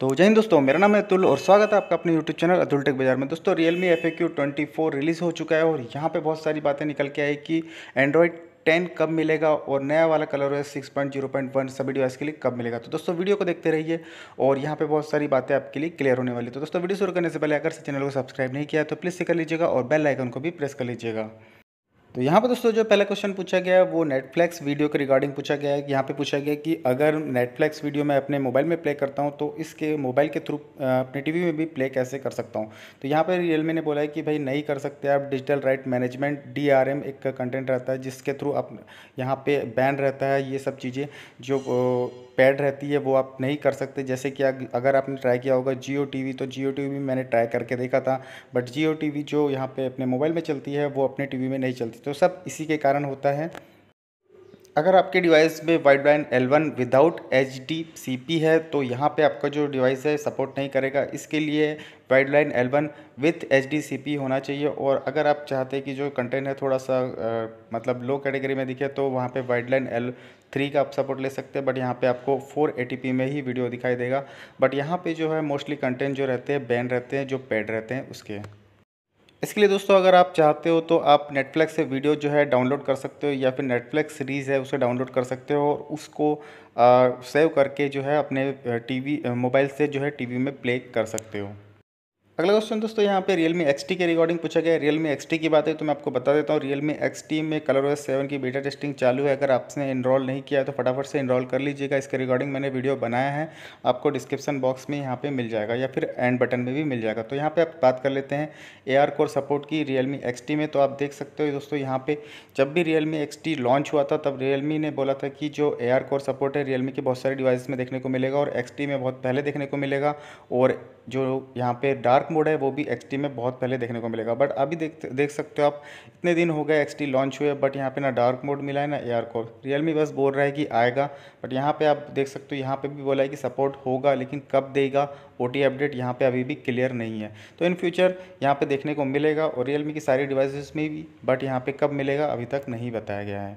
तो जय हिंद दोस्तों मेरा नाम है अतुल और स्वागत है आपका अपने YouTube चैनल अतुल टेक बाजार में दोस्तों Realme FAQ 24 रिलीज़ हो चुका है और यहाँ पे बहुत सारी बातें निकल के आई कि Android टेन कब मिलेगा और नया वाला कलर है six point zero point one सभी डिवाइस के लिए कब मिलेगा तो दोस्तों वीडियो को देखते रहिए और यहाँ पे बहुत सारी बातें आपके लिए क्लियर होने वाली तो दोस्तों वीडियो शुरू करने से पहले अगर चैनल को सब्सक्राइब नहीं किया तो प्लीज़ से कर लीजिएगा और बेल आइकन को भी प्रेस कर लीजिएगा तो यहाँ पर दोस्तों जो पहला क्वेश्चन पूछा गया है वो नेटफ्लैक्स वीडियो के रिगार्डिंग पूछा गया है यहाँ पे पूछा गया कि अगर नेटफ्लैक्स वीडियो मैं अपने मोबाइल में प्ले करता हूँ तो इसके मोबाइल के थ्रू अपने टीवी में भी प्ले कैसे कर सकता हूँ तो यहाँ पर रियलमी ने बोला है कि भाई नहीं कर सकते आप डिजिटल राइट मैनेजमेंट डी एक कंटेंट रहता है जिसके थ्रू आप यहाँ पर बैन रहता है ये सब चीज़ें जो पैड रहती है वो आप नहीं कर सकते जैसे कि अगर आपने ट्राई किया होगा जियो टी तो जियो टी मैंने ट्राई करके देखा था बट जियो टी जो यहाँ पर अपने मोबाइल में चलती है वो अपने टी में नहीं चलती तो सब इसी के कारण होता है अगर आपके डिवाइस में Widevine L one without H D C P है तो यहाँ पे आपका जो डिवाइस है सपोर्ट नहीं करेगा इसके लिए Widevine L one with H D C P होना चाहिए और अगर आप चाहते हैं कि जो कंटेंट है थोड़ा सा आ, मतलब लो कैटेगरी में दिखे तो वहाँ पे वाइड लाइन एल थ्री का आप सपोर्ट ले सकते हैं बट यहाँ पे आपको फोर ए में ही वीडियो दिखाई देगा बट यहाँ पे जो है मोस्टली कंटेंट जो रहते हैं बैन रहते हैं जो पेड रहते हैं उसके इसके लिए दोस्तों अगर आप चाहते हो तो आप नेटफ्लिक्स से वीडियो जो है डाउनलोड कर सकते हो या फिर नेटफ्लिक्स सीरीज़ है उसे डाउनलोड कर सकते हो और उसको सेव करके जो है अपने टीवी मोबाइल से जो है टीवी में प्ले कर सकते हो अगला क्वेश्चन दोस्तों यहाँ पे रियल मी एक्स के रिगार्डिंग पूछा गया है रियल मी एक्स की बात है तो मैं आपको बता देता हूँ रियल मी एक्स में कलर ओएस सेवन की बीटा टेस्टिंग चालू है अगर आपने इनरोल नहीं किया है तो फटाफट से इनरोल कर लीजिएगा इसके रिगार्डिंग मैंने वीडियो बनाया है आपको डिस्क्रिप्शन बॉक्स में यहाँ पर मिल जाएगा या फिर एंड बटन में भी मिल जाएगा तो यहाँ पर आप बात कर लेते हैं ए कोर सपोर्ट की रियल मी में तो आप देख सकते हो दोस्तों यहाँ पर जब भी रियल मी लॉन्च हुआ था तब रियल ने बोला था कि जो ए कोर सपोर्ट है रियल के बहुत सारे डिवाइस में देखने को मिलेगा और एक्स में बहुत पहले देखने को मिलेगा और जो यहाँ पर डार्क डार्क मोड है वो भी एक्स में बहुत पहले देखने को मिलेगा बट अभी देख देख सकते हो आप इतने दिन हो गए एक्स लॉन्च हुए बट यहाँ पे ना डार्क मोड मिला है ना एयर कोर रियलमी बस बोल रहा है कि आएगा बट यहाँ पे आप देख सकते हो यहाँ पे भी बोला है कि सपोर्ट होगा लेकिन कब देगा ओ अपडेट यहाँ पर अभी भी क्लियर नहीं है तो इन फ्यूचर यहाँ पर देखने को मिलेगा और रियलमी की सारी डिवाइस में भी बट यहाँ पर कब मिलेगा अभी तक नहीं बताया गया है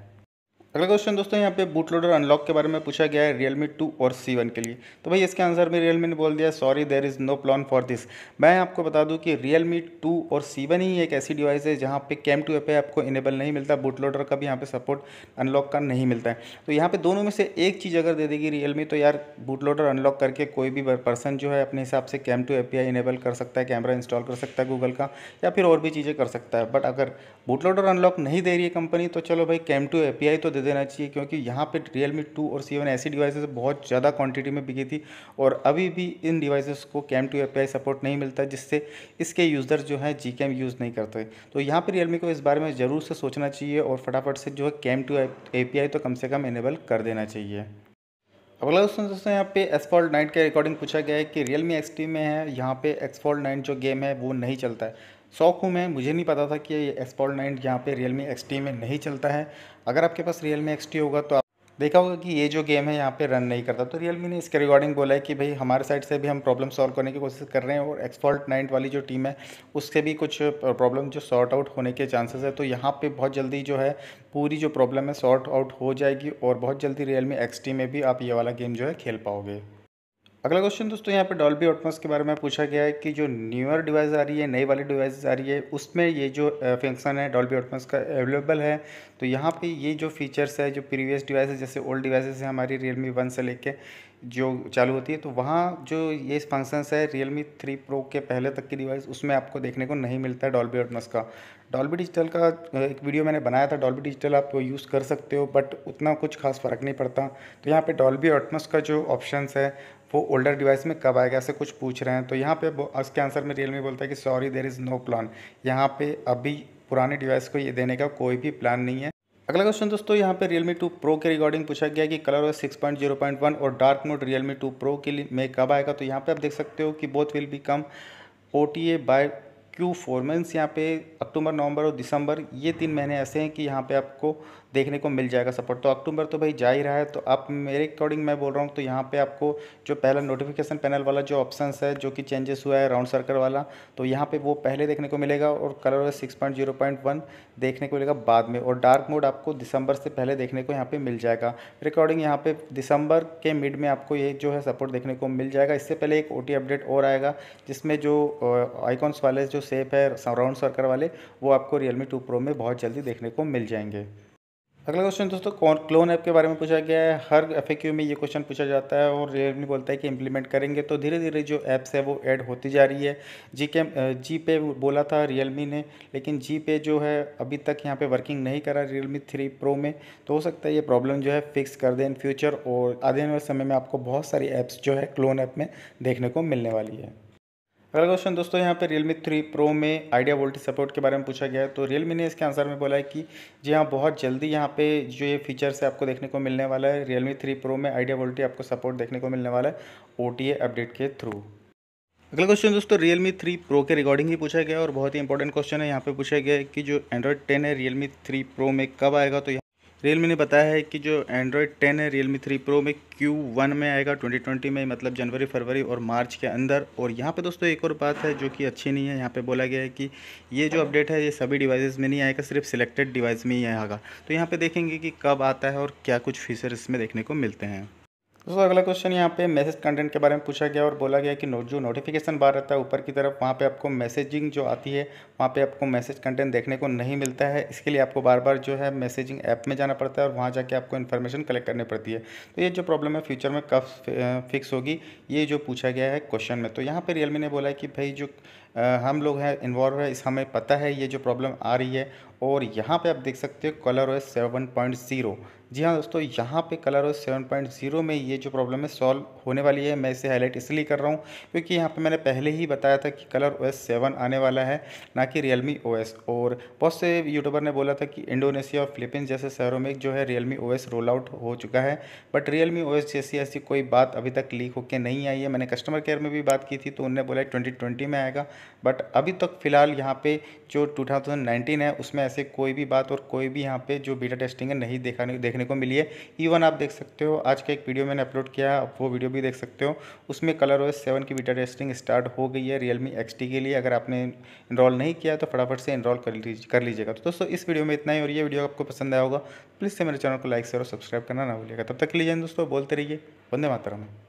अगला क्वेश्चन दोस्तों यहाँ पे बूट लोडर अनलॉक के बारे में पूछा गया है रियलमी टू और सी वन के लिए तो भाई इसके आंसर में रियलमी ने बोल दिया sorry there is no plan for this मैं आपको बता दूं कि रियलमी टू और सी वन ही एक ऐसी डिवाइस है जहाँ पे कैम टू पे आपको इनेबल नहीं मिलता बूट लोडर का भी यहाँ पर सपोर्ट अनलॉक का नहीं मिलता है तो यहाँ पर दोनों में से एक चीज़ अगर दे देगी रियलमी तो यार बूट लोडर अनलॉक करके कोई भी पर्सन जो है अपने हिसाब से कैम टू ए इनेबल कर सकता है कैमरा इंस्टॉल कर सकता है गूगल का या फिर और भी चीज़ें कर सकता है बट अगर बूट लोडर अनलॉक नहीं दे रही है कंपनी तो चलो भाई कैम टू ए तो देना चाहिए क्योंकि यहाँ पे रियल मी टू और सेवन ऐसी डिवाइसेस बहुत ज़्यादा क्वांटिटी में बिकी थी और अभी भी इन डिवाइसेस को कैम टू ए सपोर्ट नहीं मिलता जिससे इसके यूज़र जो है जी कैम यूज़ नहीं करते तो यहाँ पर रियलमी को इस बारे में ज़रूर से सोचना चाहिए और फटाफट से जो है कैम टू ए तो कम से कम इनेबल कर देना चाहिए अगला क्वेश्चन दोस्तों यहाँ पे एक्सफॉल्ट नाइन के अकॉर्डिंग पूछा गया है कि रियल मी एक्स में है यहाँ पे एक्सफॉल्ट नाइन जो गेम है वो नहीं चलता है शौक हूँ मैं मुझे नहीं पता था कि एक्सपॉल नाइन यहाँ पे रियल मी एक्स में नहीं चलता है अगर आपके पास रियल मी एक्स होगा तो आप देखा होगा कि ये जो गेम है यहाँ पे रन नहीं करता तो रियल मी ने इसके रिगार्डिंग बोला है कि भाई हमारे साइड से भी हम प्रॉब्लम सॉल्व करने की कोशिश कर रहे हैं और एक्सपॉल्ट नाइट वाली जो टीम है उसके भी कुछ प्रॉब्लम जो सॉर्ट आउट होने के चांसेस है तो यहाँ पे बहुत जल्दी जो है पूरी जो प्रॉब्लम है सॉर्ट आउट हो जाएगी और बहुत जल्दी रियल मी एक्स में भी आप ये वाला गेम जो है खेल पाओगे अगला क्वेश्चन दोस्तों यहाँ पे डॉल्बी ऑटमस के बारे में पूछा गया है कि जो न्यूअर डिवाइस आ रही है नई वाली डिवाइस आ रही है उसमें ये जो फंक्शन है डॉल्बी ऑटमस का अवेलेबल है तो यहाँ पे ये जो फीचर्स है जो प्रीवियस डिवाइस जैसे ओल्ड डिवाइसेस है हमारी रियलमी वन से लेके जो चालू होती है तो वहाँ जो ये फंक्शंस है रियलमी थ्री प्रो के पहले तक की डिवाइस उसमें आपको देखने को नहीं मिलता है डॉल्बी ऑटमस का डॉल्बी डिजिटल का एक वीडियो मैंने बनाया था डॉल्बी डिजिटल आप यूज़ कर सकते हो बट उतना कुछ खास फ़र्क नहीं पड़ता तो यहाँ पे डॉल्बी ऑटमस का जो ऑप्शंस है वो ओल्डर डिवाइस में कब आएगा ऐसे कुछ पूछ रहे हैं तो यहाँ पे उसके आंसर में रियलमी बोलता है कि sorry there is no plan यहाँ पे अभी पुराने डिवाइस को ये देने का कोई भी प्लान नहीं है अगला क्वेश्चन दोस्तों यहाँ पे रियलमी 2 प्रो के रिगार्डिंग पूछा गया कि कलर ओएस सिक्स और dark mode Realme two pro के लिए में कब आएगा तो यहाँ पे आप देख सकते हो कि both will be come O T A by Q four means यहाँ पे अक्टूबर नवंबर और दिसंबर ये तीन महीने ऐसे हैं कि यहाँ पे आपको देखने को मिल जाएगा सपोर्ट तो अक्टूबर तो भाई जा ही रहा है तो आप मेरे अकॉर्डिंग मैं बोल रहा हूँ तो यहाँ पे आपको जो पहला नोटिफिकेशन पैनल वाला जो ऑप्शन है जो कि चेंजेस हुआ है राउंड सर्कल वाला तो यहाँ पर वो पहले देखने को मिलेगा और Color six point zero point one देखने को मिलेगा बाद में और डार्क मोड आपको दिसंबर से पहले देखने को यहाँ पर मिल जाएगा रिकॉर्डिंग यहाँ पर दिसंबर के मिड में आपको ये जो है सपोर्ट देखने को मिल जाएगा इससे पहले एक ओ अपडेट और आएगा जिसमें जो आइकॉन्स वाले जो सेप है राउंड सर्कल वाले वो आपको रियलमी टू प्रो में बहुत जल्दी देखने को मिल जाएंगे अगला क्वेश्चन दोस्तों कौन क्लोन ऐप के बारे में पूछा गया है हर एफ में ये क्वेश्चन पूछा जाता है और रियलमी बोलता है कि इम्प्लीमेंट करेंगे तो धीरे धीरे जो ऐप्स है वो ऐड होती जा रही है जी के जी पे बोला था रियलमी ने लेकिन जी पे जो है अभी तक यहाँ पे वर्किंग नहीं करा रियलमी थ्री प्रो में तो हो सकता है ये प्रॉब्लम जो है फिक्स कर दें इन फ्यूचर और आधे समय में आपको बहुत सारी ऐप्स जो है क्लोन ऐप में देखने को मिलने वाली है अगला क्वेश्चन दोस्तों यहाँ पे रियलमी थ्री प्रो में आइडिया वोल्टेज सपोर्ट के बारे में पूछा गया है तो रियलमी ने इसके आंसर में बोला है कि जी हाँ बहुत जल्दी यहाँ पे जो ये फीचर्स है आपको देखने को मिलने वाला है रियलमी थ्री प्रो में आइडिया वोल्टेज आपको सपोर्ट देखने को मिलने वाला है ओ अपडेट के थ्रू अगला क्वेश्चन दोस्तों रियलमी थ्री प्रो के रिगार्डिंग ही पूछा गया और बहुत ही इंपॉर्टेंट क्वेश्चन है यहाँ पे पूछा गया है कि जो एंड्रॉयड टेन है रियलमी थ्री प्रो में कब आएगा तो रियलमी ने बताया है कि जो एंड्रॉयड टेन है रियलमी थ्री प्रो में क्यू वन में आएगा ट्वेंटी ट्वेंटी में मतलब जनवरी फरवरी और मार्च के अंदर और यहाँ पे दोस्तों एक और बात है जो कि अच्छी नहीं है यहाँ पे बोला गया है कि ये जो अपडेट है ये सभी डिवाइसेस में नहीं आएगा सिर्फ सिलेक्टेड डिवाइस में ही आएगा तो यहाँ पर देखेंगे कि कब आता है और क्या कुछ फीचर इसमें देखने को मिलते हैं दोस्तों अगला क्वेश्चन यहाँ पे मैसेज कंटेंट के बारे में पूछा गया और बोला गया कि नोट जो नोटिफिकेशन बार रहता है ऊपर की तरफ वहाँ पे आपको मैसेजिंग जो आती है वहाँ पे आपको मैसेज कंटेंट देखने को नहीं मिलता है इसके लिए आपको बार बार जो है मैसेजिंग ऐप में जाना पड़ता है और वहाँ जाके आपको इन्फॉर्मेशन कलेक्ट करनी पड़ती है तो ये जो प्रॉब्लम है फ्यूचर में कब फिक्स होगी ये जो पूछा गया है क्वेश्चन में तो यहाँ पर रियलमी ने बोला कि भाई जो हम लोग हैं इन्वॉल्व है इस हमें पता है ये जो प्रॉब्लम आ रही है और यहाँ पे आप देख सकते हो ColorOS seven point zero जी हाँ दोस्तों यहाँ पे ColorOS seven point zero में ये जो प्रॉब्लम है सॉल्व होने वाली है मैं इसे हाईलाइट इसलिए कर रहा हूँ क्योंकि यहाँ पे मैंने पहले ही बताया था कि कलर ओ सेवन आने वाला है ना कि रियलमी ओएस और बहुत से यूट्यूबर ने बोला था कि इंडोनेशिया और फिलीपींस जैसे शहरों में जो है रियलमी ओएस रोल आउट हो चुका है बट रियलमी ओएस जैसी ऐसी कोई बात अभी तक लीक होकर नहीं आई है मैंने कस्टमर केयर में भी बात की थी तो उनने बोला ट्वेंटी में आएगा बट अभी तक फ़िलहाल यहाँ पर जो टू है उसमें ऐसे कोई भी बात और कोई भी यहाँ पे जो बीटा टेस्टिंग है नहीं देखा देखने को मिली है इवन आप देख सकते हो आज का एक वीडियो मैंने अपलोड किया है वो वीडियो भी देख सकते हो उसमें कलर ओएस सेवन की बीटा टेस्टिंग स्टार्ट हो गई है रियलमी एक्स के लिए अगर आपने इनरोल नहीं किया तो फटाफट से इनरोल कर कर लीजिएगा तो दोस्तों इस वीडियो में इतना ही और ये वीडियो आपको पसंद आया होगा प्लीज़ से मेरे चैनल को लाइक शेयर और सब्सक्राइब करना ना भूलिएगा तब तक के लिए दोस्तों बोलते रहिए वंदे मातरम